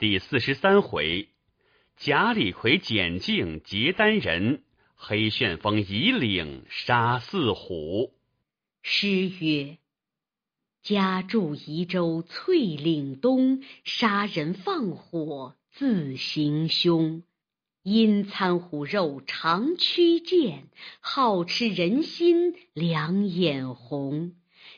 第四十三回，贾李逵检净结丹人，黑旋风以岭杀四虎。诗曰：家住沂州翠岭东，杀人放火自行凶。因餐虎肉长驱剑，好吃人心两眼红。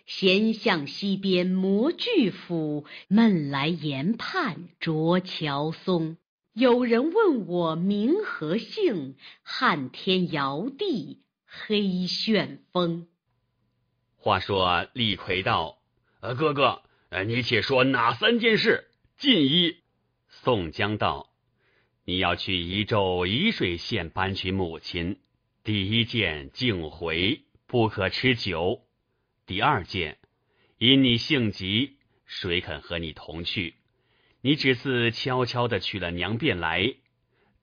闲向溪边磨巨斧，闷来岩畔啄乔松。有人问我名和姓，汉天尧地黑旋风。话说李逵道：“呃，哥哥，呃，你且说哪三件事？”进一，宋江道：“你要去沂州沂水县搬去母亲，第一件敬回，不可吃酒。”第二件，因你性急，谁肯和你同去？你只自悄悄的去了娘便来。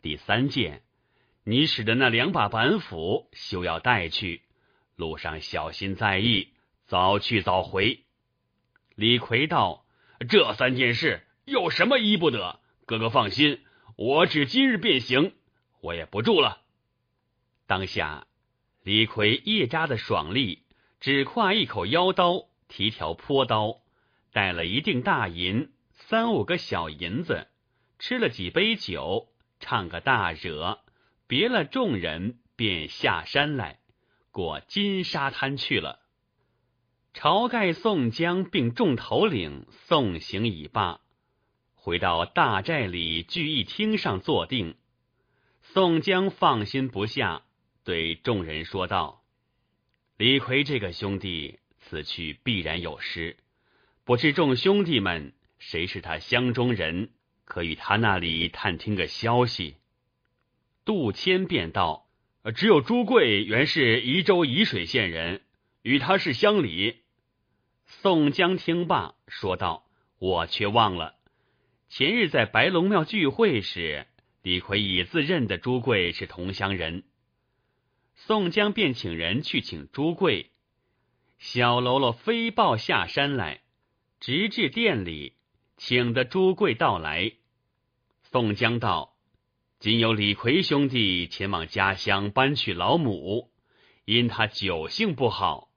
第三件，你使得那两把板斧，休要带去，路上小心在意，早去早回。李逵道：“这三件事有什么依不得？哥哥放心，我只今日便行，我也不住了。”当下，李逵一家的爽利。只挎一口腰刀，提条坡刀，带了一锭大银，三五个小银子，吃了几杯酒，唱个大惹，别了众人，便下山来过金沙滩去了。晁盖、宋江并众头领送行已罢，回到大寨里聚义厅上坐定。宋江放心不下，对众人说道。李逵这个兄弟此去必然有失，不知众兄弟们谁是他乡中人，可与他那里探听个消息。杜迁便道：“只有朱贵原是宜州沂水县人，与他是乡里。”宋江听罢，说道：“我却忘了，前日在白龙庙聚会时，李逵已自认得朱贵是同乡人。”宋江便请人去请朱贵，小喽啰飞报下山来，直至店里，请得朱贵到来。宋江道：“今有李逵兄弟前往家乡搬取老母，因他酒性不好，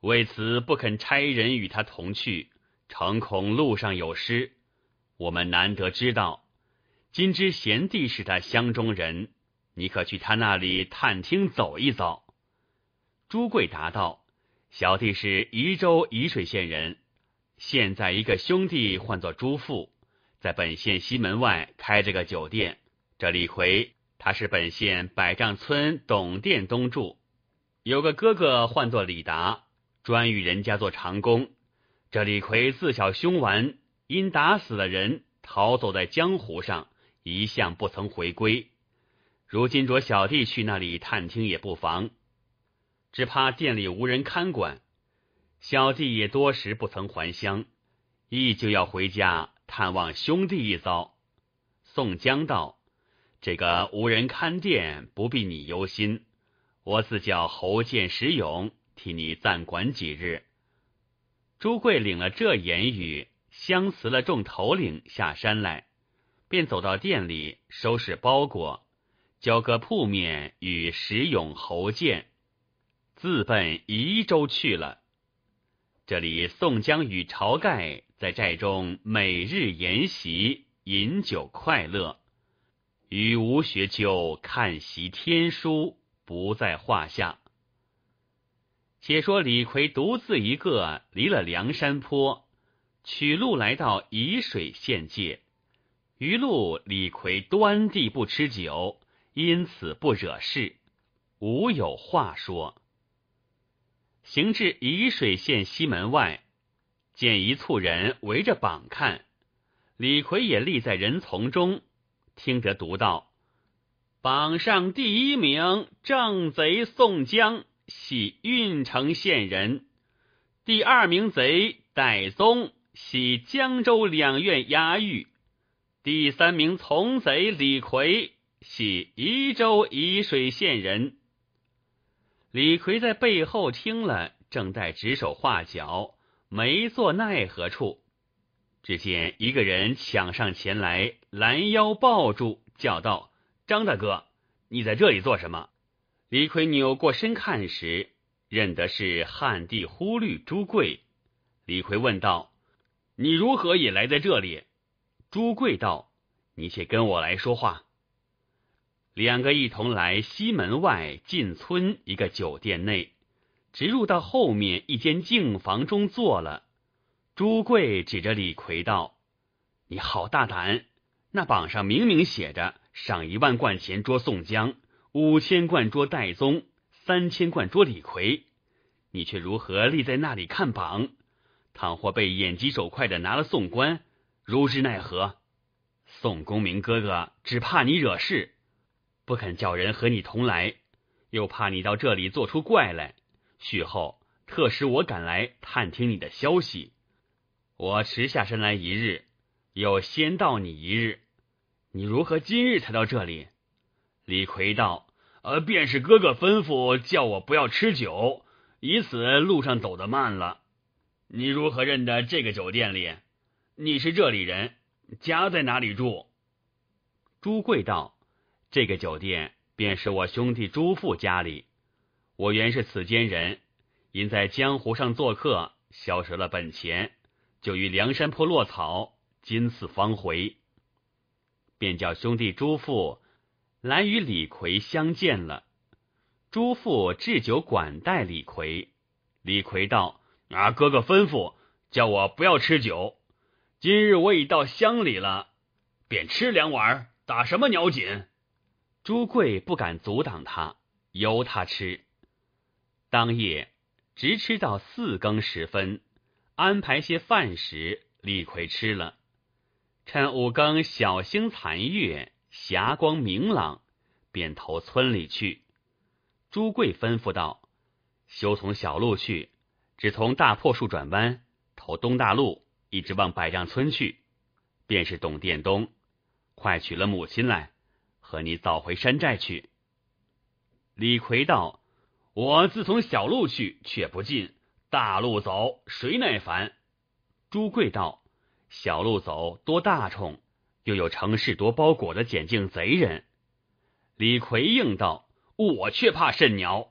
为此不肯差人与他同去，诚恐路上有失，我们难得知道。今知贤弟是他乡中人。”你可去他那里探听走一遭。朱贵答道：“小弟是宜州宜水县人，现在一个兄弟唤作朱富，在本县西门外开着个酒店。这李逵他是本县百丈村董店东住，有个哥哥唤作李达，专与人家做长工。这李逵自小凶顽，因打死的人逃走在江湖上，一向不曾回归。”如今着小弟去那里探听也不妨，只怕店里无人看管。小弟也多时不曾还乡，亦就要回家探望兄弟一遭。宋江道：“这个无人看店，不必你忧心，我自叫侯建石勇替你暂管几日。”朱贵领了这言语，相辞了众头领下山来，便走到店里收拾包裹。交割铺面与石勇侯建，自奔沂州去了。这里宋江与晁盖在寨中每日研席饮酒快乐，与吴学究看习天书不在话下。且说李逵独自一个离了梁山坡，取路来到沂水县界。余路李逵端地不吃酒。因此不惹事，无有话说。行至沂水县西门外，见一簇人围着榜看，李逵也立在人丛中，听得读道：“榜上第一名正贼宋江，系郓城县人；第二名贼戴宗，系江州两院押狱；第三名从贼李逵。”系宜州宜水县人。李逵在背后听了，正待指手画脚，没做奈何处。只见一个人抢上前来，拦腰抱住，叫道：“张大哥，你在这里做什么？”李逵扭过身看时，认得是汉帝忽律朱贵。李逵问道：“你如何也来在这里？”朱贵道：“你且跟我来说话。”两个一同来西门外进村，一个酒店内，直入到后面一间净房中坐了。朱贵指着李逵道：“你好大胆！那榜上明明写着，赏一万贯钱捉宋江，五千贯捉戴宗，三千贯捉李逵。你却如何立在那里看榜？倘或被眼疾手快的拿了宋官，如之奈何？”宋公明哥哥只怕你惹事。不肯叫人和你同来，又怕你到这里做出怪来。许后特使我赶来探听你的消息。我迟下身来一日，又先到你一日。你如何今日才到这里？李逵道：“呃，便是哥哥吩咐叫我不要吃酒，以此路上走得慢了。”你如何认得这个酒店里？你是这里人家在哪里住？朱贵道。这个酒店便是我兄弟朱富家里。我原是此间人，因在江湖上做客，消折了本钱，就于梁山坡落草，今次方回，便叫兄弟朱富来与李逵相见了。朱富置酒管待李逵。李逵道：“啊，哥哥吩咐叫我不要吃酒，今日我已到乡里了，便吃两碗，打什么鸟紧？”朱贵不敢阻挡他，由他吃。当夜直吃到四更时分，安排些饭食，李逵吃了。趁五更小星残月，霞光明朗，便投村里去。朱贵吩咐道：“修从小路去，只从大破树转弯，投东大路，一直往百丈村去，便是董殿东。快取了母亲来。”和你早回山寨去。李逵道：“我自从小路去，却不近；大路走，谁耐烦？”朱贵道：“小路走多大冲，又有城市多包裹的剪净贼人。”李逵应道：“我却怕甚鸟！”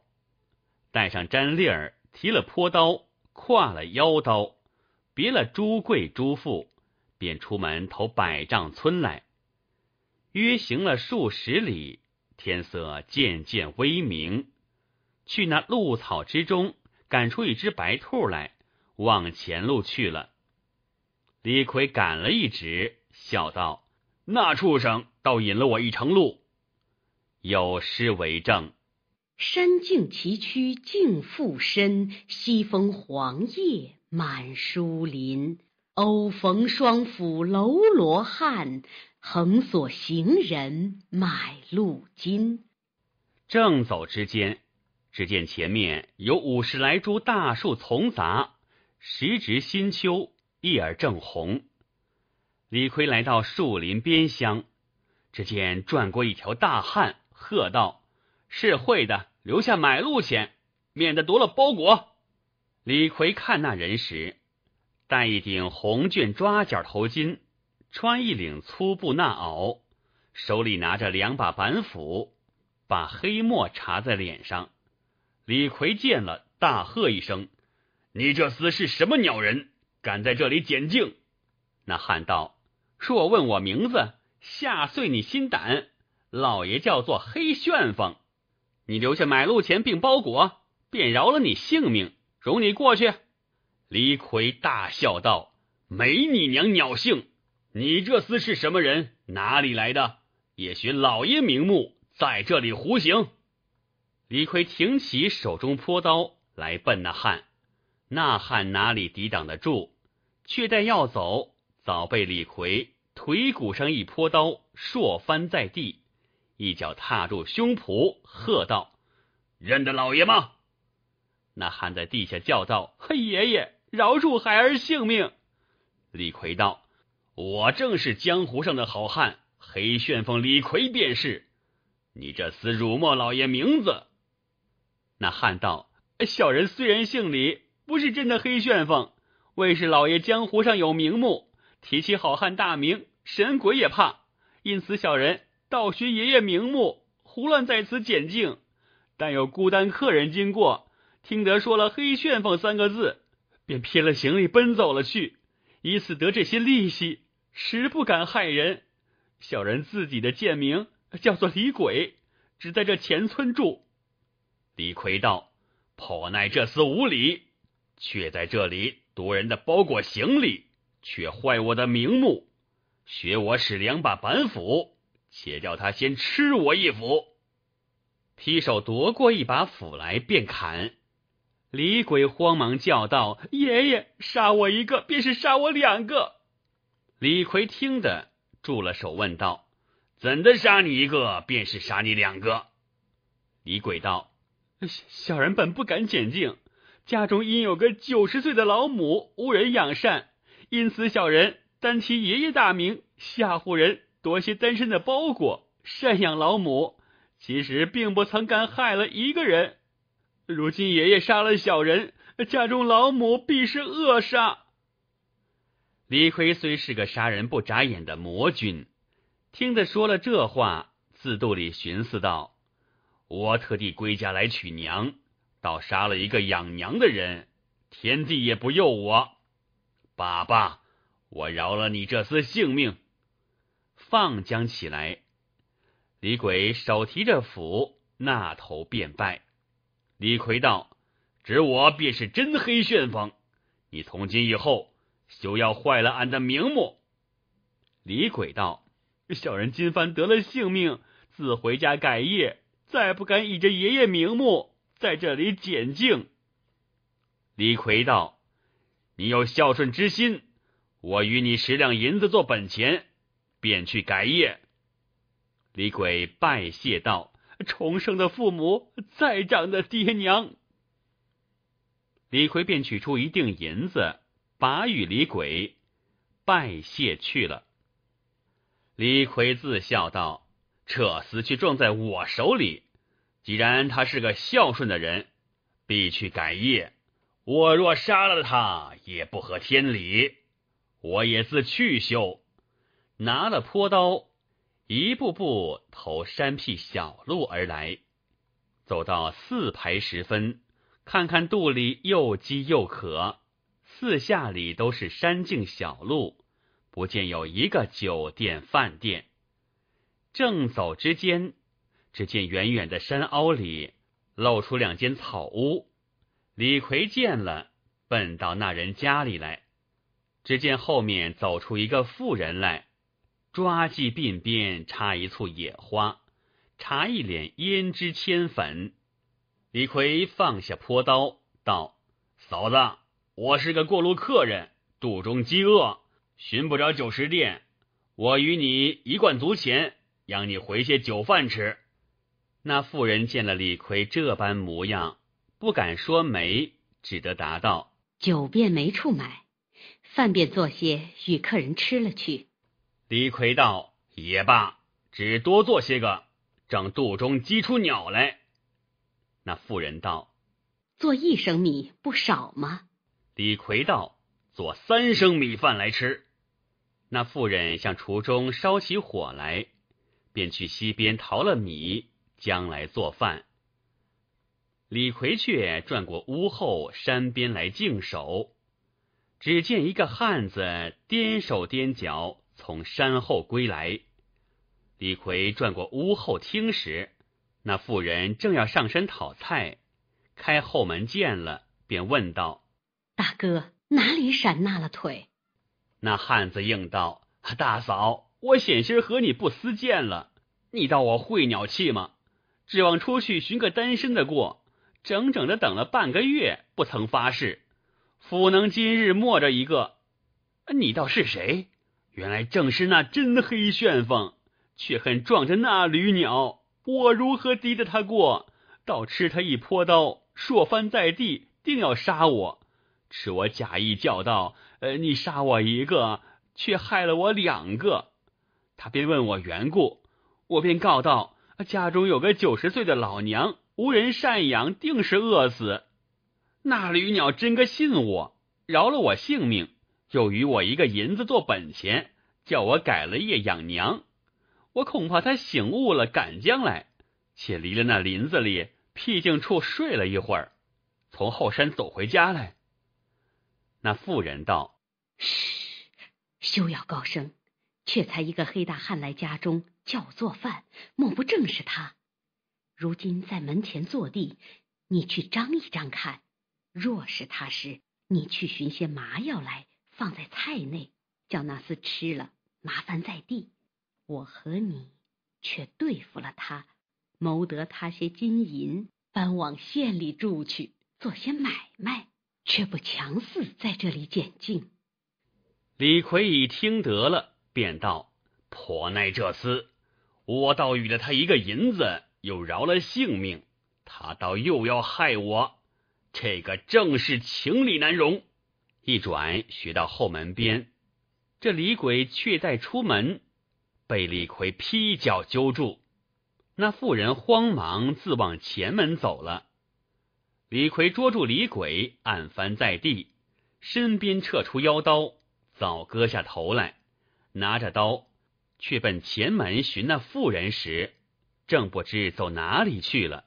带上毡笠儿，提了坡刀，挎了腰刀，别了朱贵、朱富，便出门投百丈村来。约行了数十里，天色渐渐微明。去那露草之中赶出一只白兔来，往前路去了。李逵赶了一指，笑道：“那畜生倒引了我一程路，有诗为证。”山径崎岖径复深，西风黄叶满疏林。偶逢双斧楼罗汉。横索行人买路金，正走之间，只见前面有五十来株大树丛杂，时值新秋，叶儿正红。李逵来到树林边乡，只见转过一条大汉，喝道：“是会的，留下买路钱，免得夺了包裹。”李逵看那人时，戴一顶红绢抓角头巾。穿一领粗布衲袄，手里拿着两把板斧，把黑墨搽在脸上。李逵见了，大喝一声：“你这厮是什么鸟人，敢在这里捡镜？”那汉道：“若问我名字，吓碎你心胆。老爷叫做黑旋风。你留下买路钱并包裹，便饶了你性命，容你过去。”李逵大笑道：“没你娘鸟性！”你这厮是什么人？哪里来的？也许老爷面目在这里胡行。李逵挺起手中泼刀来奔那汉，那汉哪里抵挡得住？却待要走，早被李逵腿骨上一泼刀，硕翻在地，一脚踏住胸脯，喝道：“认得老爷吗？”那汉在地下叫道：“嘿，爷爷，饶恕孩儿性命！”李逵道。我正是江湖上的好汉，黑旋风李逵便是。你这厮辱没老爷名字。那汉道：“小人虽然姓李，不是真的黑旋风。为是老爷江湖上有名目，提起好汉大名，神鬼也怕。因此小人盗学爷爷名目，胡乱在此捡镜，但有孤单客人经过，听得说了‘黑旋风’三个字，便撇了行李奔走了去，以此得这些利息。”实不敢害人，小人自己的贱名叫做李鬼，只在这前村住。李逵道：“叵耐这厮无礼，却在这里夺人的包裹行李，却坏我的名目，学我使两把板斧，且叫他先吃我一斧。”劈手夺过一把斧来，便砍。李鬼慌忙叫道：“爷爷，杀我一个便是杀我两个。”李逵听得住了手，问道：“怎的杀你一个，便是杀你两个？”李鬼道：“小人本不敢检境，家中因有个九十岁的老母，无人养善，因此小人担其爷爷大名，吓唬人夺些单身的包裹，赡养老母。其实并不曾敢害了一个人。如今爷爷杀了小人，家中老母必是恶杀。”李逵虽是个杀人不眨眼的魔君，听得说了这话，自肚里寻思道：“我特地归家来娶娘，倒杀了一个养娘的人，天地也不佑我。爸爸，我饶了你这厮性命，放将起来。”李鬼手提着斧，那头便拜。李逵道：“指我便是真黑旋风，你从今以后。”休要坏了俺的名目！李鬼道：“小人今番得了性命，自回家改业，再不敢以着爷爷名目在这里检净。”李逵道：“你有孝顺之心，我与你十两银子做本钱，便去改业。”李鬼拜谢道：“重生的父母，再长的爹娘。”李逵便取出一锭银子。把与李鬼拜谢去了。李逵自笑道：“这厮却撞在我手里，既然他是个孝顺的人，必去改业。我若杀了他，也不合天理。我也自去修。”拿了坡刀，一步步投山僻小路而来。走到四排时分，看看肚里又饥又渴。四下里都是山径小路，不见有一个酒店饭店。正走之间，只见远远的山坳里露出两间草屋。李逵见了，奔到那人家里来。只见后面走出一个妇人来，抓髻鬓边插一簇野花，搽一脸胭脂铅粉。李逵放下坡刀，道：“嫂子。”我是个过路客人，肚中饥饿，寻不着酒食店。我与你一贯足钱，养你回些酒饭吃。那妇人见了李逵这般模样，不敢说没，只得答道：“酒便没处买，饭便做些与客人吃了去。”李逵道：“也罢，只多做些个，让肚中积出鸟来。”那妇人道：“做一升米不少吗？”李逵道：“做三升米饭来吃。”那妇人向厨中烧起火来，便去西边淘了米，将来做饭。李逵却转过屋后山边来静守，只见一个汉子颠手颠脚从山后归来。李逵转过屋后听时，那妇人正要上山讨菜，开后门见了，便问道。大哥哪里闪那了腿？那汉子应道：“大嫂，我险些和你不私见了。你道我会鸟气吗？指望出去寻个单身的过，整整的等了半个月，不曾发誓，府能今日没着一个。你倒是谁？原来正是那真黑旋风，却恨撞着那驴鸟，我如何敌得他过？倒吃他一泼刀，朔翻在地，定要杀我。”是我假意叫道：“呃，你杀我一个，却害了我两个。”他便问我缘故，我便告道：“家中有个九十岁的老娘，无人赡养，定是饿死。”那驴鸟真个信我，饶了我性命，又与我一个银子做本钱，叫我改了业养娘。我恐怕他醒悟了赶将来，且离了那林子里僻静处睡了一会儿，从后山走回家来。那妇人道：“嘘，休要高声。却才一个黑大汉来家中叫我做饭，莫不正是他？如今在门前坐地，你去张一张看。若是他时，你去寻些麻药来，放在菜内，叫那厮吃了，麻烦在地。我和你却对付了他，谋得他些金银，搬往县里住去，做些买卖。”却不强似在这里检进。李逵已听得了，便道：“婆奈这厮，我倒与了他一个银子，又饶了性命，他倒又要害我，这个正是情理难容。”一转，学到后门边，这李鬼却带出门，被李逵劈脚揪住，那妇人慌忙自往前门走了。李逵捉住李鬼，按翻在地，身边撤出腰刀，早割下头来。拿着刀，却奔前门寻那妇人时，正不知走哪里去了。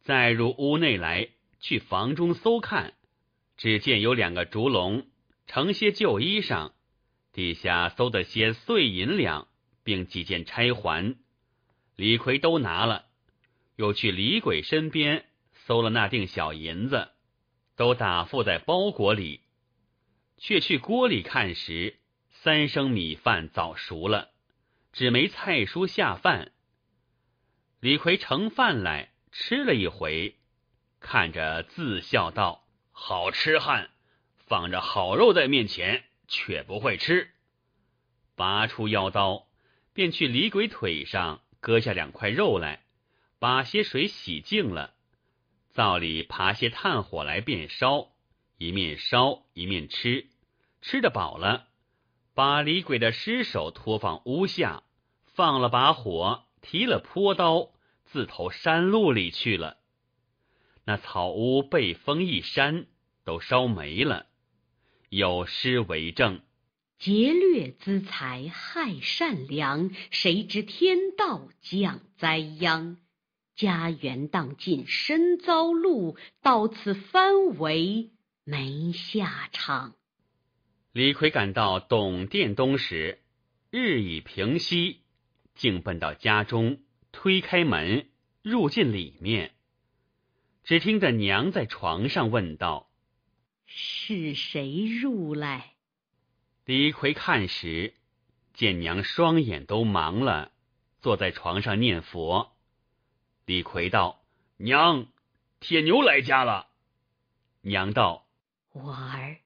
再入屋内来，去房中搜看，只见有两个竹笼，盛些旧衣裳，底下搜得些碎银两，并几件钗环，李逵都拿了。又去李鬼身边。搜了那锭小银子，都打付在包裹里，却去锅里看时，三升米饭早熟了，只没菜蔬下饭。李逵盛饭来吃了一回，看着自笑道：“好吃汉，放着好肉在面前，却不会吃。”拔出腰刀，便去李鬼腿上割下两块肉来，把些水洗净了。灶里爬些炭火来，便烧；一面烧，一面吃，吃得饱了，把李鬼的尸首拖放屋下，放了把火，提了坡刀，自投山路里去了。那草屋被风一扇，都烧没了。有诗为证：“劫掠资财害善良，谁知天道降灾殃。”家园荡尽，身遭戮，到此番为没下场。李逵赶到董店东时，日已平西，竟奔到家中，推开门，入进里面，只听得娘在床上问道：“是谁入来？”李逵看时，见娘双眼都盲了，坐在床上念佛。李逵道：“娘，铁牛来家了。”娘道：“我儿，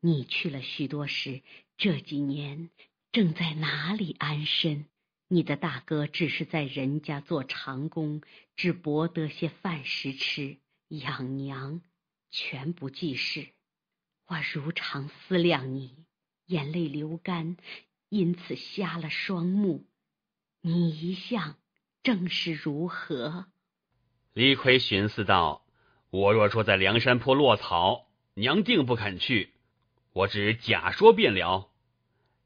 你去了许多时，这几年正在哪里安身？你的大哥只是在人家做长工，只博得些饭食吃，养娘全不济事。我如常思量你，眼泪流干，因此瞎了双目。你一向……”正是如何？李逵寻思道：“我若说在梁山坡落草，娘定不肯去。我只假说便了。”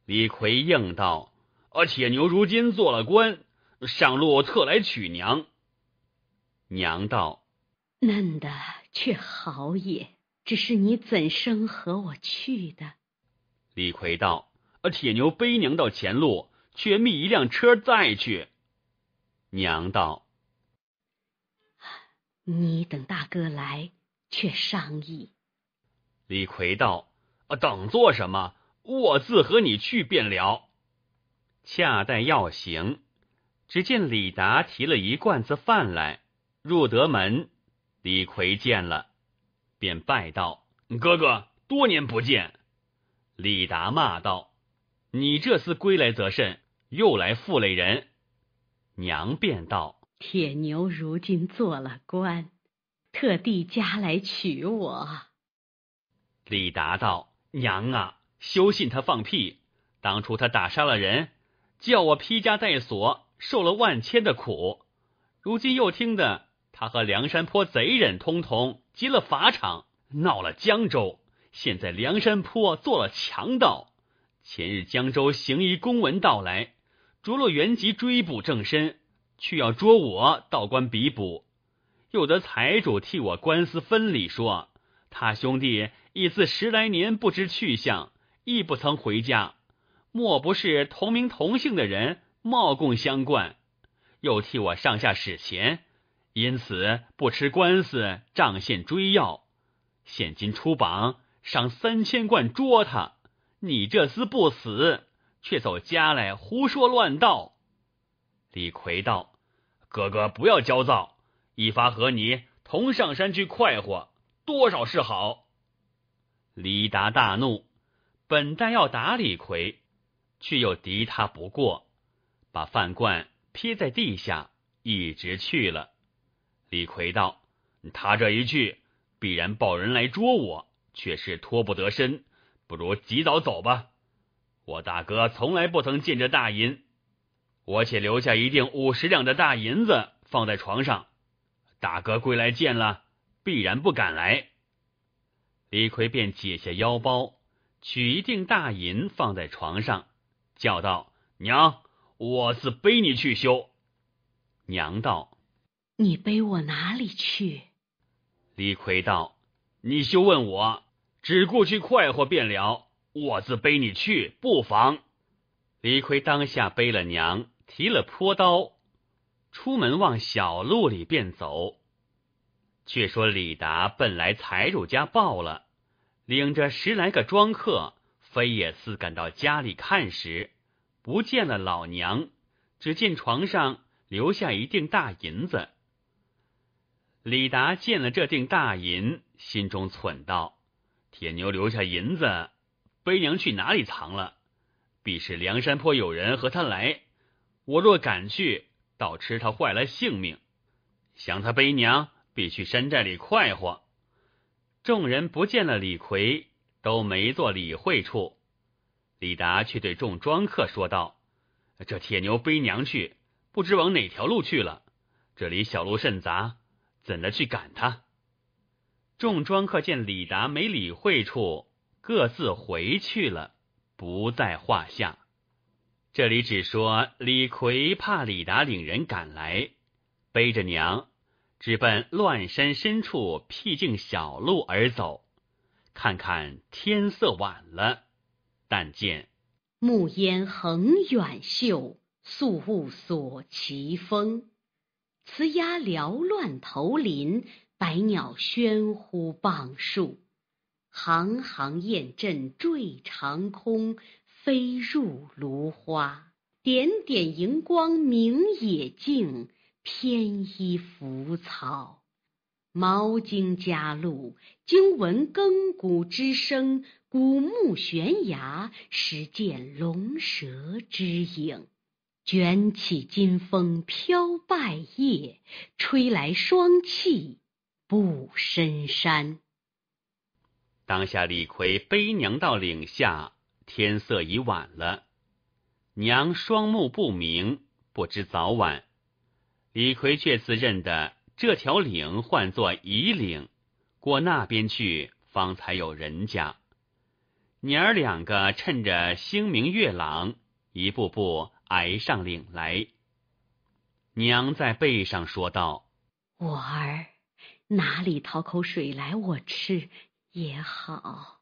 李逵应道：“而铁牛如今做了官，上路特来娶娘。”娘道：“嫩的却好，也只是你怎生和我去的？”李逵道：“而铁牛背娘到前路，却觅一辆车再去。”娘道：“你等大哥来，却商议。”李逵道：“等做什么？我自和你去便了。”恰待要行，只见李达提了一罐子饭来，入得门，李逵见了，便拜道：“哥哥，多年不见。”李达骂道：“你这厮归来则甚，又来负累人！”娘便道：“铁牛如今做了官，特地家来娶我。”李达道：“娘啊，休信他放屁！当初他打杀了人，叫我披枷带锁，受了万千的苦。如今又听得他和梁山坡贼人通通劫了法场，闹了江州。现在梁山坡做了强盗。前日江州行医公文到来。”着落原籍追捕正身，却要捉我道官比捕，又得财主替我官司分理。说他兄弟已自十来年不知去向，亦不曾回家。莫不是同名同姓的人冒贡相冠？又替我上下使钱，因此不吃官司，仗线追要。现今出榜赏三千贯捉他，你这厮不死！却走家来胡说乱道。李逵道：“哥哥不要焦躁，一发和你同上山去快活，多少是好。”李达大怒，本待要打李逵，却又敌他不过，把饭罐撇在地下，一直去了。李逵道：“他这一去，必然抱人来捉我，却是脱不得身，不如及早走吧。”我大哥从来不曾见着大银，我且留下一锭五十两的大银子放在床上。大哥归来见了，必然不敢来。李逵便解下腰包，取一锭大银放在床上，叫道：“娘，我自背你去修。”娘道：“你背我哪里去？”李逵道：“你休问我，只顾去快活便了。”我自背你去，不妨。李逵当下背了娘，提了坡刀，出门往小路里便走。却说李达奔来财主家报了，领着十来个庄客，飞也似赶到家里看时，不见了老娘，只见床上留下一锭大银子。李达见了这锭大银，心中忖道：“铁牛留下银子。”背娘去哪里藏了？必是梁山坡有人和他来。我若赶去，倒吃他坏了性命。想他背娘，必去山寨里快活。众人不见了李逵，都没做理会处。李达却对众庄客说道：“这铁牛背娘去，不知往哪条路去了。这里小路甚杂，怎的去赶他？”众庄客见李达没理会处。各自回去了，不在话下。这里只说李逵怕李达领人赶来，背着娘直奔乱山深处僻静小路而走。看看天色晚了，但见暮烟横远袖，素雾锁奇峰。雌鸦缭乱头林，百鸟喧呼傍树。行行雁阵坠长空，飞入芦花；点点荧光明野径，偏依拂草。茅荆夹路，惊闻更鼓之声；古木悬崖，始见龙蛇之影。卷起金风飘败叶，吹来霜气不深山。当下，李逵背娘到岭下，天色已晚了。娘双目不明，不知早晚。李逵却自认的这条岭唤作夷岭，过那边去方才有人家。娘儿两个趁着星明月朗，一步步挨上岭来。娘在背上说道：“我儿，哪里讨口水来，我吃。”也好。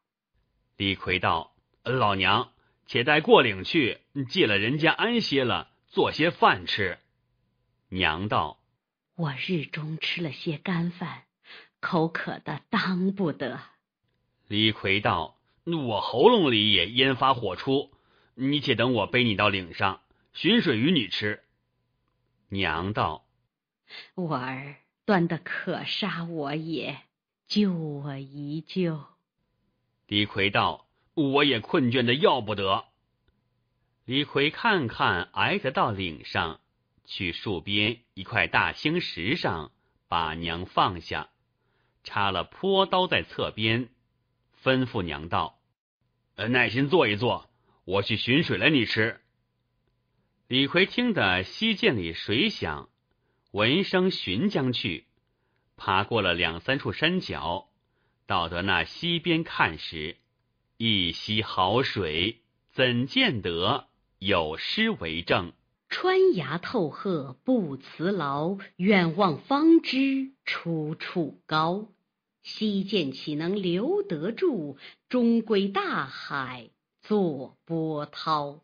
李逵道：“老娘，且待过岭去，借了人家安歇了，做些饭吃。”娘道：“我日中吃了些干饭，口渴的当不得。”李逵道：“我喉咙里也烟发火出，你且等我背你到岭上寻水与你吃。”娘道：“我儿端的可杀我也。”救我一救！李逵道：“我也困倦的要不得。”李逵看看挨得到岭上去树边一块大青石上，把娘放下，插了坡刀在侧边，吩咐娘道：“耐心坐一坐，我去寻水来你吃。”李逵听得溪涧里水响，闻声寻将去。爬过了两三处山脚，到得那溪边看时，一溪好水，怎见得有诗为证？穿崖透壑不辞劳，远望方知出处高。溪涧岂能留得住？终归大海作波涛。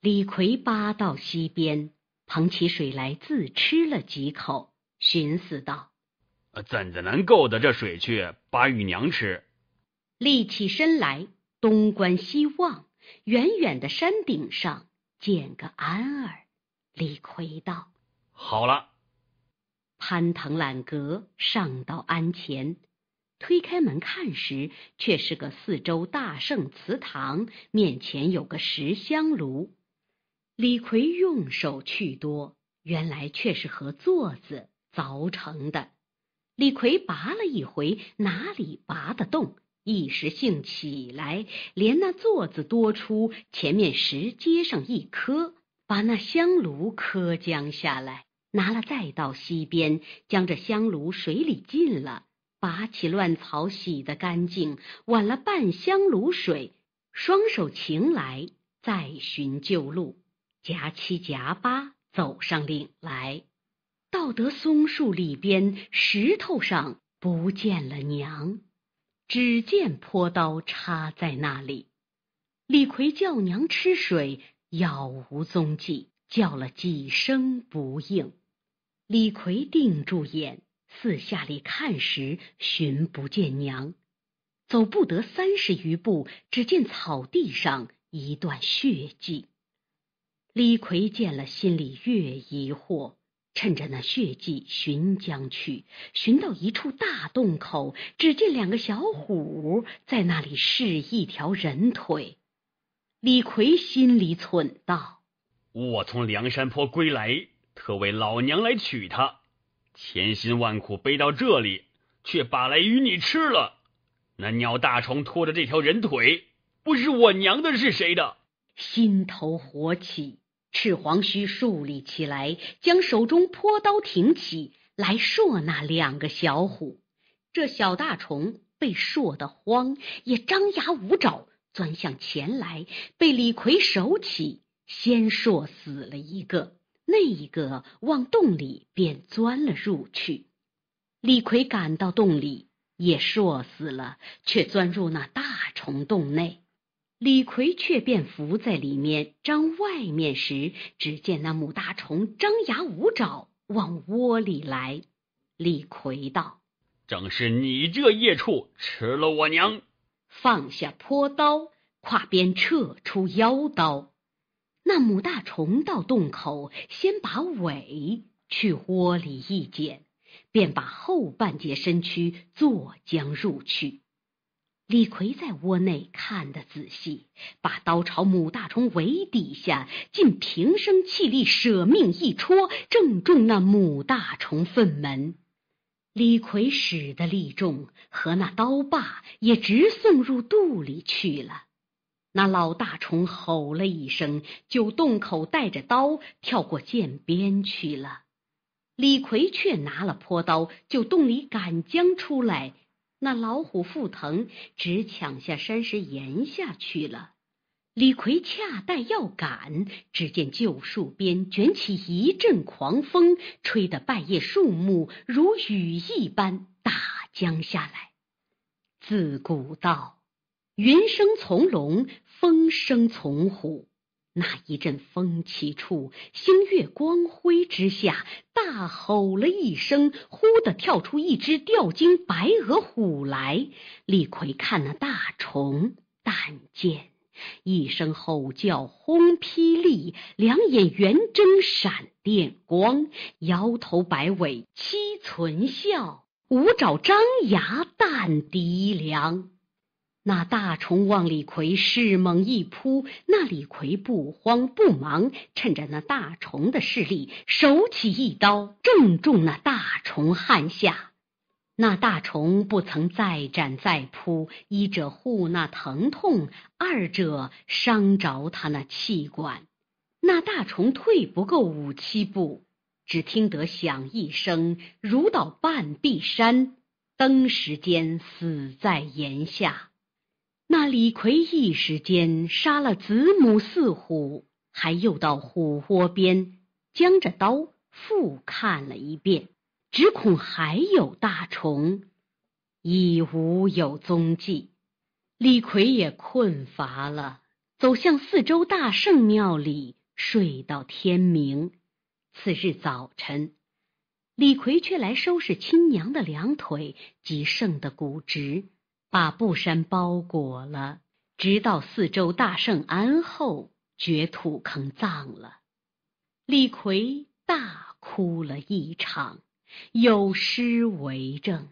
李逵扒到溪边，捧起水来，自吃了几口。寻思道：“怎的能够得这水去把雨娘吃？”立起身来，东观西望，远远的山顶上见个安儿。李逵道：“好了。”攀藤揽阁上到庵前，推开门看时，却是个四周大圣祠堂，面前有个石香炉。李逵用手去多，原来却是合座子。凿成的，李逵拔了一回，哪里拔得动？一时兴起来，连那座子多出前面石阶上一磕，把那香炉磕将下来，拿了，再到溪边，将这香炉水里浸了，拔起乱草，洗得干净，挽了半香炉水，双手擎来，再寻旧路，夹七夹八走上岭来。到得松树里边，石头上不见了娘，只见坡刀插在那里。李逵叫娘吃水，杳无踪迹，叫了几声不应。李逵定住眼，四下里看时，寻不见娘。走不得三十余步，只见草地上一段血迹。李逵见了，心里越疑惑。趁着那血迹寻江去，寻到一处大洞口，只见两个小虎在那里试一条人腿。李逵心里忖道：“我从梁山坡归来，特为老娘来娶她，千辛万苦背到这里，却把来与你吃了。那鸟大虫拖着这条人腿，不是我娘的，是谁的？”心头火起。赤黄须竖立起来，将手中坡刀挺起来，硕那两个小虎。这小大虫被硕得慌，也张牙舞爪钻向前来，被李逵手起，先硕死了一个。那一个往洞里便钻了入去。李逵赶到洞里，也硕死了，却钻入那大虫洞内。李逵却便伏在里面，张外面时，只见那母大虫张牙舞爪往窝里来。李逵道：“正是你这孽畜吃了我娘！”放下朴刀，跨边撤出腰刀。那母大虫到洞口，先把尾去窝里一剪，便把后半截身躯坐将入去。李逵在窝内看得仔细，把刀朝母大虫尾底下尽平生气力舍命一戳，正中那母大虫粪门。李逵使的力重，和那刀把也直送入肚里去了。那老大虫吼了一声，就洞口带着刀跳过涧边去了。李逵却拿了坡刀，就洞里赶将出来。那老虎腹疼，只抢下山石岩下去了。李逵恰待要赶，只见旧树边卷起一阵狂风，吹得败叶树木如雨一般打将下来。自古道：云生从龙，风生从虎。那一阵风起处，星月光辉之下，大吼了一声，忽地跳出一只吊睛白额虎来。李逵看那大虫，但见一声吼叫，轰霹雳，两眼圆睁，闪电光，摇头摆尾，七寸笑，五爪张牙，淡鼻梁。那大虫望李逵势猛一扑，那李逵不慌不忙，趁着那大虫的势力，手起一刀，正中那大虫汗下。那大虫不曾再斩再扑，一者护那疼痛，二者伤着他那气管。那大虫退不够五七步，只听得响一声，如倒半壁山，登时间死在檐下。那李逵一时间杀了子母四虎，还又到虎窝边将这刀复看了一遍，只恐还有大虫，已无有踪迹。李逵也困乏了，走向四周大圣庙里睡到天明。次日早晨，李逵却来收拾亲娘的两腿及剩的骨殖。把布衫包裹了，直到四周大圣安后，掘土坑葬了。李逵大哭了一场，有诗为证：“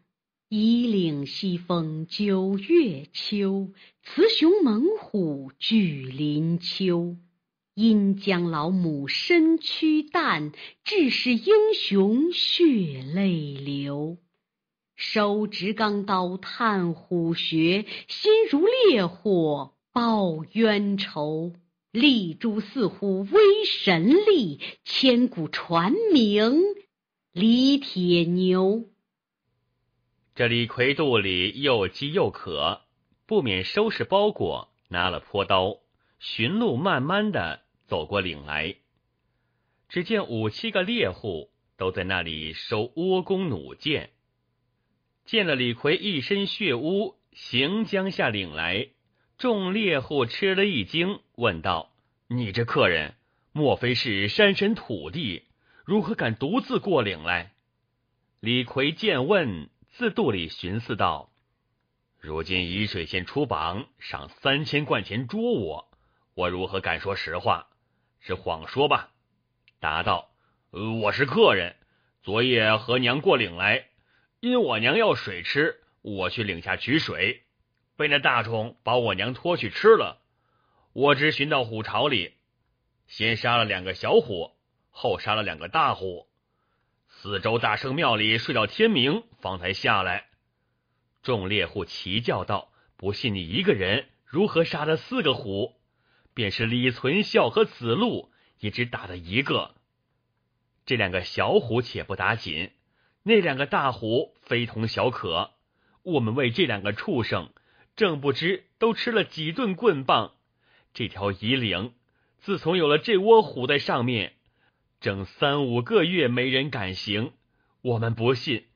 以岭西风九月秋，雌雄猛虎踞林丘。因将老母身躯担，致使英雄血泪流。”手执钢刀探虎穴，心如烈火报冤仇。立诛四乎威神力，千古传名李铁牛。这李逵肚里又饥又渴，不免收拾包裹，拿了朴刀，寻路慢慢的走过岭来。只见五七个猎户都在那里收窝弓弩箭。见了李逵一身血污，行将下岭来，众猎户吃了一惊，问道：“你这客人，莫非是山神土地？如何敢独自过岭来？”李逵见问，自肚里寻思道：“如今沂水县出榜，赏三千贯钱捉我，我如何敢说实话？是谎说吧？”答道：“我是客人，昨夜和娘过岭来。”因我娘要水吃，我去岭下取水，被那大虫把我娘拖去吃了。我只寻到虎巢里，先杀了两个小虎，后杀了两个大虎。四周大圣庙里睡到天明，方才下来。众猎户齐叫道：“不信你一个人如何杀了四个虎？便是李存孝和子路，也只打了一个。这两个小虎且不打紧。”那两个大虎非同小可，我们为这两个畜生，正不知都吃了几顿棍棒。这条夷岭自从有了这窝虎在上面，整三五个月没人敢行。我们不信，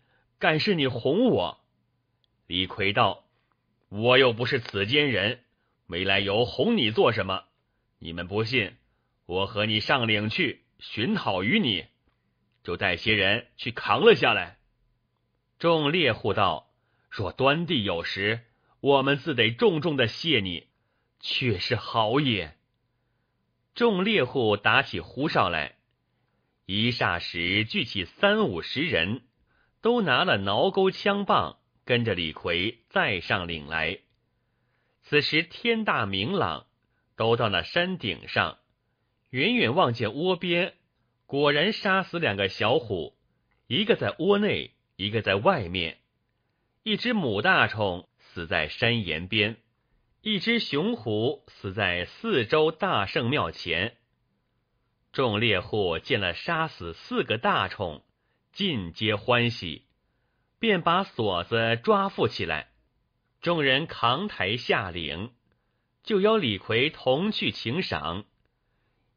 敢是你哄我？李逵道：“我又不是此间人，没来由哄你做什么？你们不信，我和你上岭去寻讨与你。”就带些人去扛了下来。众猎户道：“若端地有时，我们自得重重的谢你，却是好也。”众猎户打起呼哨来，一霎时聚起三五十人，都拿了挠钩、枪棒，跟着李逵再上岭来。此时天大明朗，都到那山顶上，远远望见窝边。果然杀死两个小虎，一个在窝内，一个在外面。一只母大虫死在山岩边，一只雄虎死在四周大圣庙前。众猎户见了，杀死四个大虫，尽皆欢喜，便把锁子抓缚起来。众人扛抬下岭，就邀李逵同去请赏。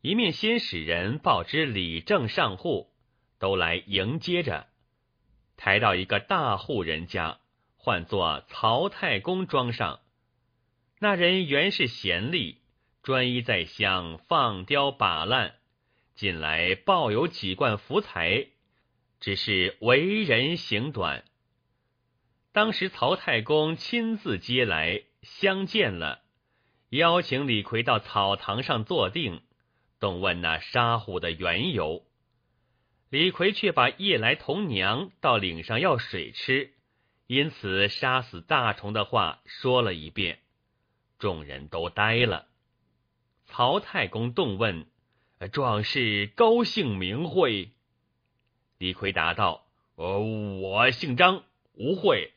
一面先使人报知李正上户，都来迎接着，抬到一个大户人家，唤作曹太公庄上。那人原是贤吏，专一在乡放雕把烂，近来抱有几贯福财，只是为人行短。当时曹太公亲自接来相见了，邀请李逵到草堂上坐定。动问那杀虎的缘由，李逵却把夜来童娘到岭上要水吃，因此杀死大虫的话说了一遍。众人都呆了。曹太公动问：“壮士高姓名讳？”李逵答道：“我姓张，吴会，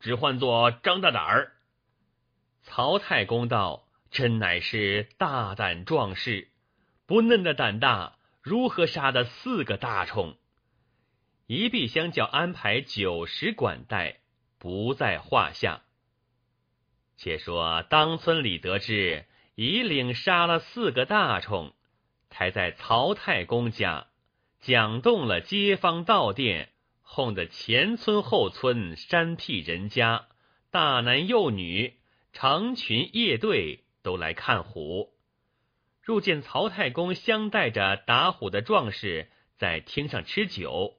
只唤作张大胆儿。”曹太公道：“真乃是大胆壮士。”不嫩的胆大，如何杀得四个大虫？一碧相较，安排九十管带，不在话下。且说当村里得知，已领杀了四个大虫，抬在曹太公家，讲动了街坊道店，哄得前村后村、山僻人家，大男幼女，成群夜队，都来看虎。入见曹太公，相带着打虎的壮士在厅上吃酒。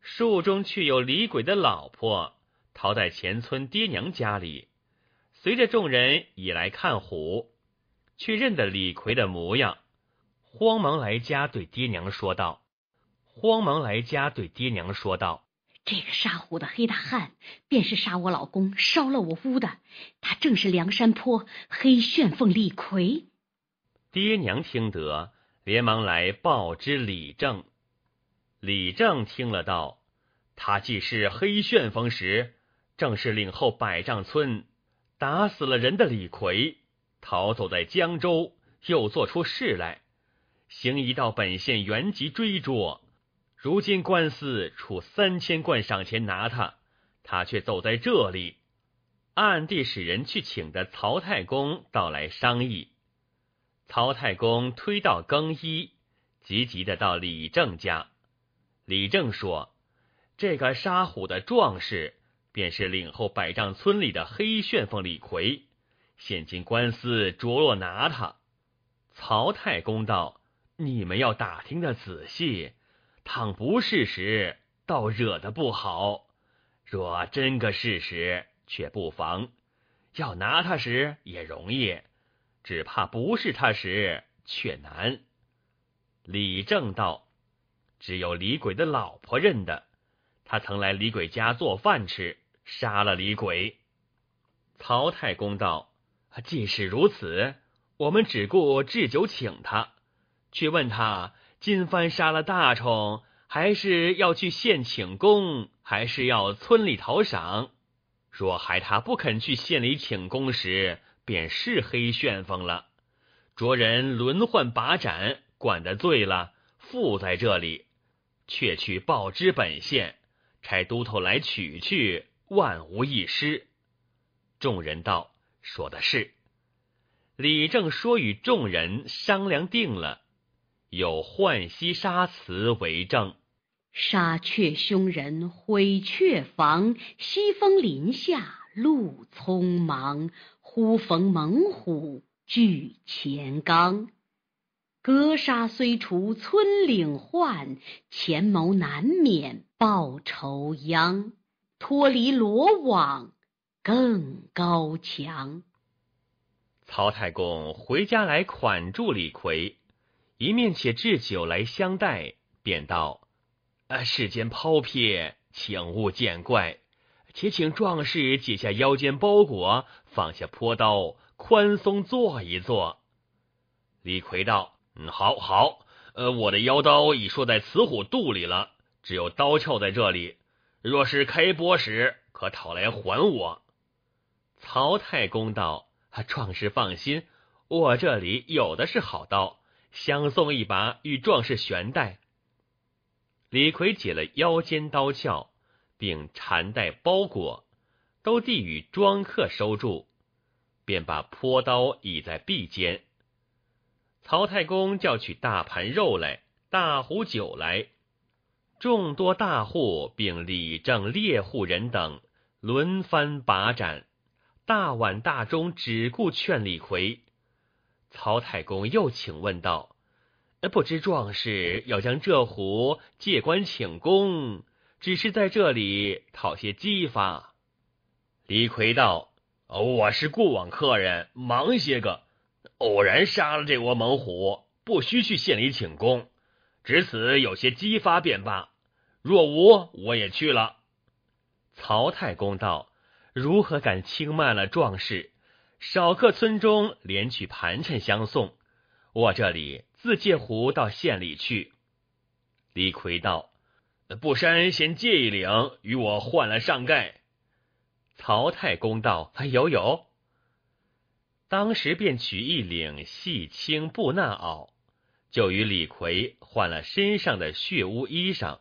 树中却有李鬼的老婆，逃在前村爹娘家里。随着众人已来看虎，却认得李逵的模样，慌忙来家对爹娘说道：“慌忙来家对爹娘说道，这个杀虎的黑大汉，便是杀我老公、烧了我屋的，他正是梁山坡黑旋风李逵。”爹娘听得，连忙来报之李正。李正听了，道：“他既是黑旋风时，正是领后百丈村打死了人的李逵，逃走在江州，又做出事来，行移到本县原籍追捉。如今官司处三千贯赏钱拿他，他却走在这里，暗地使人去请的曹太公到来商议。”曹太公推到更衣，急急的到李正家。李正说：“这个杀虎的壮士，便是领后百丈村里的黑旋风李逵。现今官司着落拿他。”曹太公道：“你们要打听的仔细，倘不是时，倒惹的不好；若真个事实，却不妨。要拿他时也容易。”只怕不是他时，却难。李正道只有李鬼的老婆认得，他曾来李鬼家做饭吃，杀了李鬼。曹太公道：“即使如此，我们只顾置酒请他，却问他：今番杀了大虫，还是要去县请功，还是要村里讨赏？若还他不肯去县里请功时。”便是黑旋风了，着人轮换把盏，管得醉了，附在这里，却去报知本县，差都头来取去，万无一失。众人道：“说的是。”李正说：“与众人商量定了，有《浣溪沙》词为证。”沙却凶人，毁却房，西风林下路匆忙。忽逢猛虎踞前冈，隔杀虽除村岭患，前谋难免报仇殃。脱离罗网更高墙。曹太公回家来款住李逵，一面且置酒来相待，便道：“世间抛撇，请勿见怪。”且请壮士解下腰间包裹，放下坡刀，宽松坐一坐。李逵道：“嗯，好，好。呃，我的腰刀已说在雌虎肚里了，只有刀鞘在这里。若是开播时，可讨来还我。”曹太公道：“啊，壮士放心，我这里有的是好刀，相送一把与壮士悬带。”李逵解了腰间刀鞘。并缠带包裹，都递与庄客收住，便把坡刀倚在壁间。曹太公叫取大盘肉来，大壶酒来，众多大户并里正猎户人等轮番把盏，大碗大盅，只顾劝李逵。曹太公又请问道：“不知壮士要将这壶借官请功？”只是在这里讨些激发。李逵道：“我是过往客人，忙些个，偶然杀了这窝猛虎，不须去县里请功，只此有些激发便罢。若无，我也去了。”曹太公道：“如何敢轻慢了壮士？少客村中，连取盘缠相送。我这里自借壶到县里去。”李逵道。布衫先借一领，与我换了上盖。曹太公道：“有有。”当时便取一领细青布衲袄，就与李逵换了身上的血污衣裳。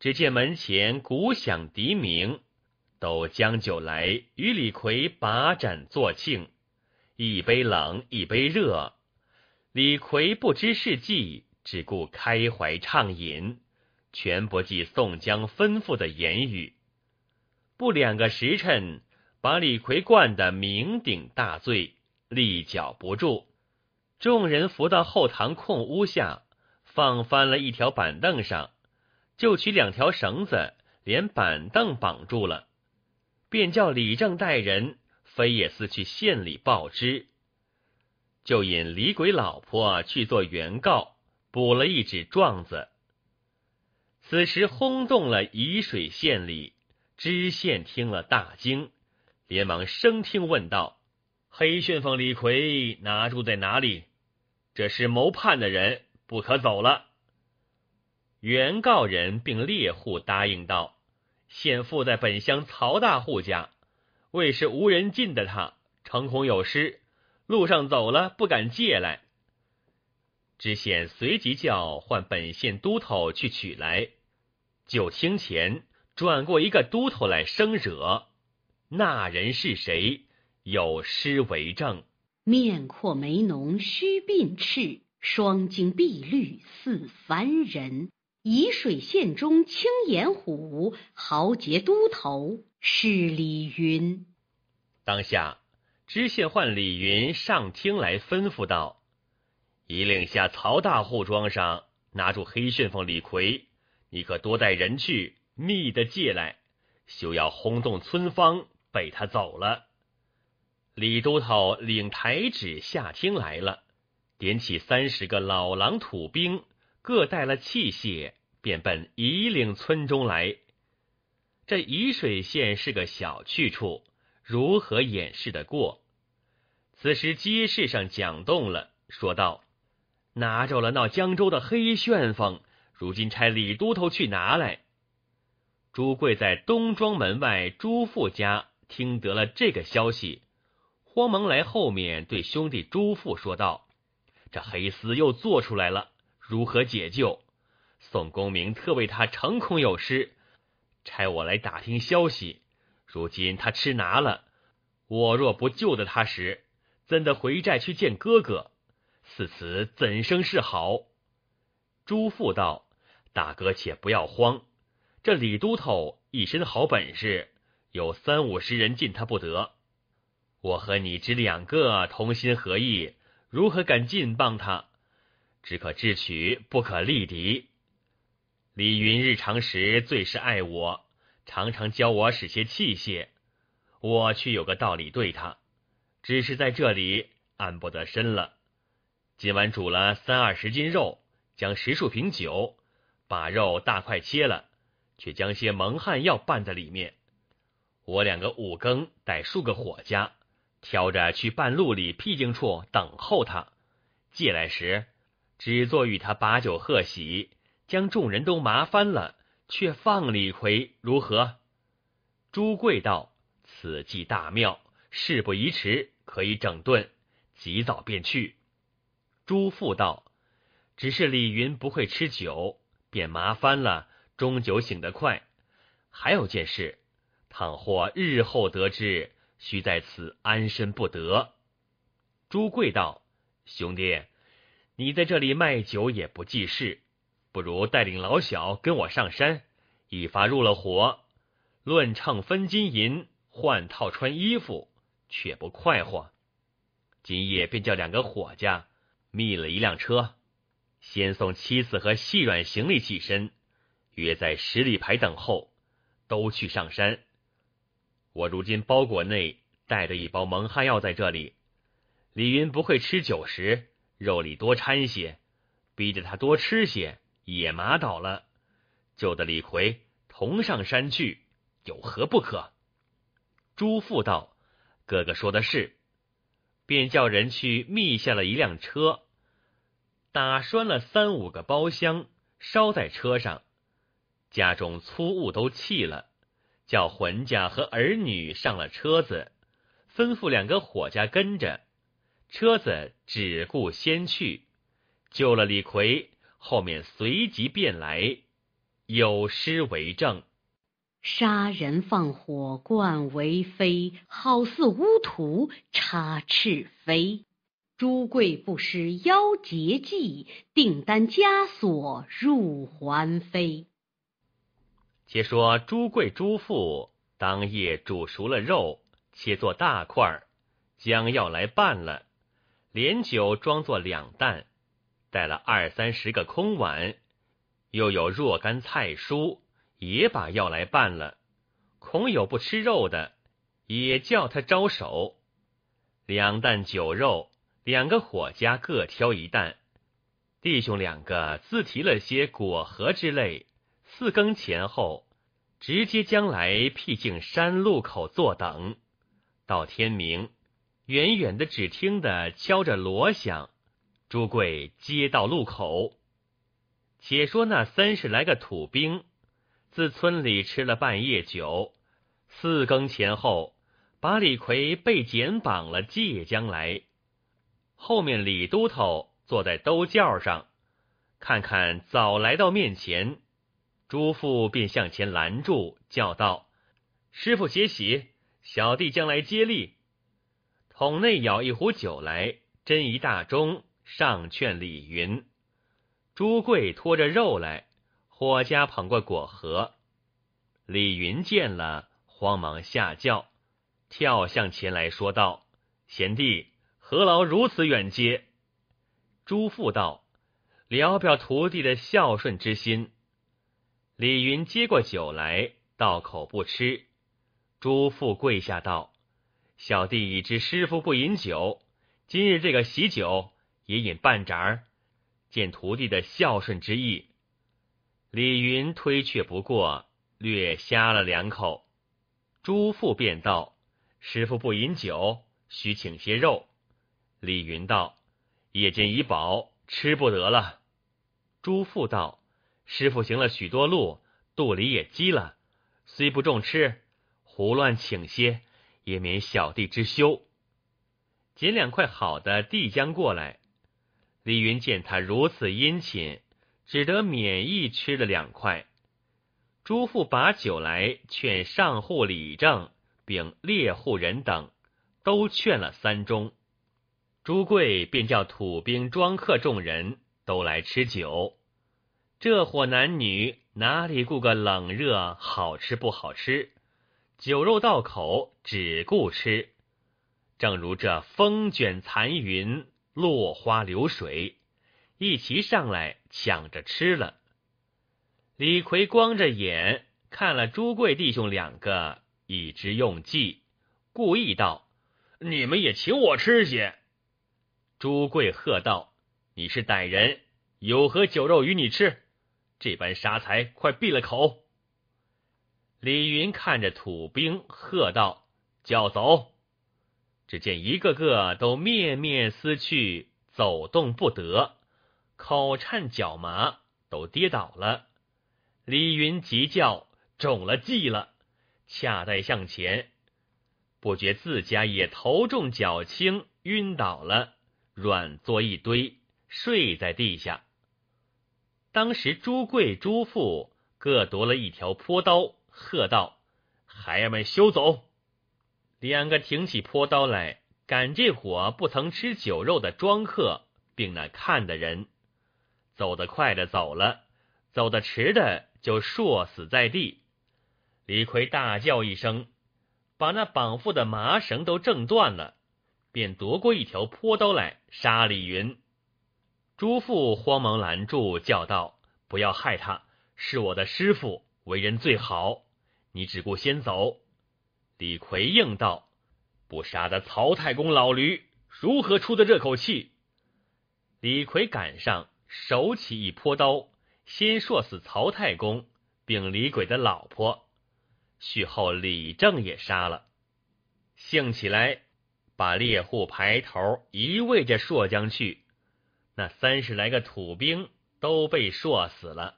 只见门前鼓响笛鸣，都将酒来与李逵把盏作庆，一杯冷，一杯热。李逵不知是计，只顾开怀畅饮。全不记宋江吩咐的言语，不两个时辰，把李逵灌得酩酊大醉，立脚不住。众人扶到后堂空屋下，放翻了一条板凳上，就取两条绳子，连板凳绑住了，便叫李正带人飞也似去县里报知，就引李鬼老婆去做原告，补了一纸状子。此时轰动了沂水县里，知县听了大惊，连忙升听问道：“黑旋风李逵拿住在哪里？”这是谋叛的人，不可走了。原告人并猎户答应道：“县父在本乡曹大户家，为是无人近的，他诚恐有失，路上走了不敢借来。”知县随即叫唤本县都头去取来。就厅前转过一个都头来生惹，那人是谁？有诗为证：面阔眉浓须鬓赤，双睛碧绿似凡人。沂水县中青眼虎，豪杰都头是李云。当下知县唤李云上厅来吩咐道：“一令下曹大户庄上拿住黑旋风李逵。”你可多带人去，密的借来，休要轰动村方，被他走了。李都头领台旨下厅来了，点起三十个老狼土兵，各带了器械，便奔夷岭村中来。这沂水县是个小去处，如何掩饰的过？此时街市上讲动了，说道：“拿着了闹江州的黑旋风。”如今差李都头去拿来。朱贵在东庄门外朱富家听得了这个消息，慌忙来后面对兄弟朱富说道：“这黑丝又做出来了，如何解救？”宋公明特为他诚恐有失，差我来打听消息。如今他吃拿了，我若不救得他时，怎得回寨去见哥哥？此怎生是好？朱富道。大哥且不要慌，这李都头一身好本事，有三五十人进他不得。我和你只两个同心合意，如何敢进帮他？只可智取，不可力敌。李云日常时最是爱我，常常教我使些器械。我却有个道理对他，只是在这里安不得身了。今晚煮了三二十斤肉，将十数瓶酒。把肉大块切了，却将些蒙汗药拌在里面。我两个五更带数个伙家，挑着去半路里僻静处等候他。借来时，只做与他把酒贺喜，将众人都麻翻了，却放李逵如何？朱贵道：“此计大妙，事不宜迟，可以整顿，及早便去。”朱富道：“只是李云不会吃酒。”便麻烦了，终究醒得快。还有件事，倘或日后得知，需在此安身不得。朱贵道：“兄弟，你在这里卖酒也不济事，不如带领老小跟我上山，一发入了伙，论秤分金银，换套穿衣服，却不快活。今夜便叫两个伙计觅了一辆车。”先送妻子和细软行李起身，约在十里牌等候，都去上山。我如今包裹内带着一包蒙汗药在这里。李云不会吃酒食，肉里多掺些，逼着他多吃些，也麻倒了。救得李逵同上山去，有何不可？朱富道：“哥哥说的是。”便叫人去密下了一辆车。打拴了三五个包厢，烧在车上。家中粗物都弃了，叫浑家和儿女上了车子，吩咐两个伙家跟着车子，只顾先去救了李逵。后面随即便来，有诗为证：“杀人放火惯为非，好似乌涂插翅飞。”朱贵不施妖结计，定单枷锁入环飞。且说朱贵、朱富当夜煮熟了肉，切做大块，将要来拌了，连酒装作两担，带了二三十个空碗，又有若干菜蔬，也把药来拌了。恐有不吃肉的，也叫他招手。两担酒肉。两个伙家各挑一担，弟兄两个自提了些果核之类。四更前后，直接将来僻静山路口坐等。到天明，远远的只听得敲着锣响。朱贵接到路口。且说那三十来个土兵，自村里吃了半夜酒，四更前后，把李逵被剪绑了，借将来。后面李都头坐在兜轿上，看看早来到面前，朱父便向前拦住，叫道：“师傅歇息，小弟将来接力。”桶内舀一壶酒来，斟一大盅，上劝李云。朱贵拖着肉来，霍家捧过果盒。李云见了，慌忙下轿，跳向前来说道：“贤弟。”何劳如此远接？朱父道：“聊表徒弟的孝顺之心。”李云接过酒来，道口不吃。朱父跪下道：“小弟已知师傅不饮酒，今日这个喜酒也饮半盏，见徒弟的孝顺之意。”李云推却不过，略呷了两口。朱父便道：“师傅不饮酒，需请些肉。”李云道：“夜间已饱，吃不得了。”朱父道：“师傅行了许多路，肚里也饥了，虽不重吃，胡乱请些，也免小弟之羞。捡两块好的地将过来。”李云见他如此殷勤，只得免疫吃了两块。朱父把酒来劝上户李正，并猎户人等，都劝了三盅。朱贵便叫土兵庄客众人都来吃酒。这伙男女哪里顾个冷热，好吃不好吃？酒肉到口，只顾吃。正如这风卷残云，落花流水，一齐上来抢着吃了。李逵光着眼看了朱贵弟兄两个，已知用计，故意道：“你们也请我吃些。”朱贵喝道：“你是歹人，有何酒肉与你吃？这般杀财，快闭了口！”李云看着土兵喝道：“叫走！”只见一个个都面面思觑，走动不得，口颤脚麻，都跌倒了。李云急叫：“中了计了！”恰待向前，不觉自家也头重脚轻，晕倒了。软坐一堆，睡在地下。当时朱贵、朱富各夺了一条坡刀，喝道：“孩儿们休走！”两个挺起坡刀来赶这伙不曾吃酒肉的庄客，并那看的人，走得快的走了，走得迟的就硕死在地。李逵大叫一声，把那绑缚的麻绳都挣断了。便夺过一条泼刀来杀李云，朱父慌忙拦住，叫道：“不要害他，是我的师傅，为人最好，你只顾先走。”李逵应道：“不杀的曹太公老驴，如何出的这口气？”李逵赶上，手起一泼刀，先搠死曹太公，并李鬼的老婆。续后，李正也杀了，兴起来。把猎户排头一位着朔将去，那三十来个土兵都被朔死了。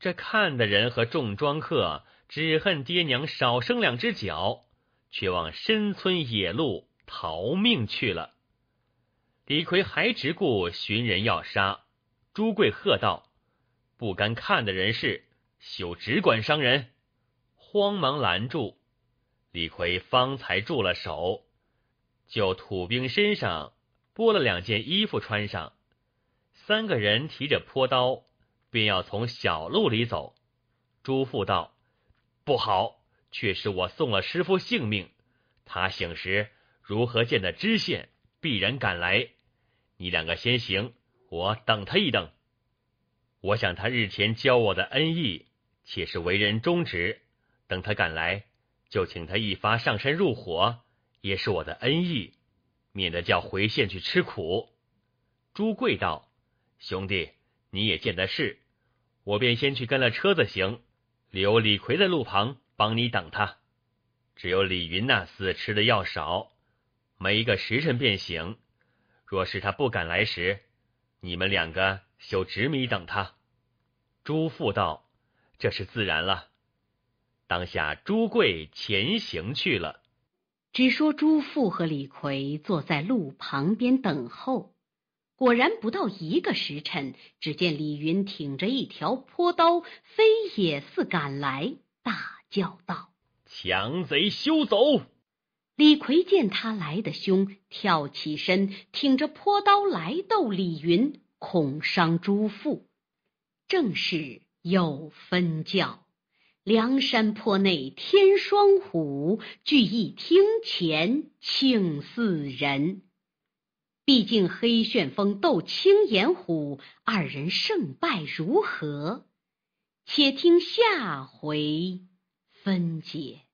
这看的人和众庄客只恨爹娘少生两只脚，却往深村野路逃命去了。李逵还直顾寻人要杀，朱贵喝道：“不甘看的人是，休只管伤人！”慌忙拦住李逵，方才住了手。就土兵身上剥了两件衣服穿上，三个人提着坡刀，便要从小路里走。朱富道：“不好，却是我送了师傅性命。他醒时如何见得知县，必然赶来。你两个先行，我等他一等。我想他日前教我的恩义，且是为人忠直。等他赶来，就请他一发上山入伙。”也是我的恩义，免得叫回县去吃苦。朱贵道：“兄弟，你也见得是，我便先去跟了车子行，留李逵在路旁帮你等他。只有李云那厮吃的药少，没一个时辰便醒。若是他不敢来时，你们两个就执迷等他。”朱父道：“这是自然了。”当下朱贵前行去了。只说朱富和李逵坐在路旁边等候，果然不到一个时辰，只见李云挺着一条坡刀，飞也似赶来，大叫道：“强贼休走！”李逵见他来的凶，跳起身，挺着坡刀来斗李云，恐伤朱父，正是有分教。梁山坡内天双虎，聚义厅前庆四人。毕竟黑旋风斗青眼虎，二人胜败如何？且听下回分解。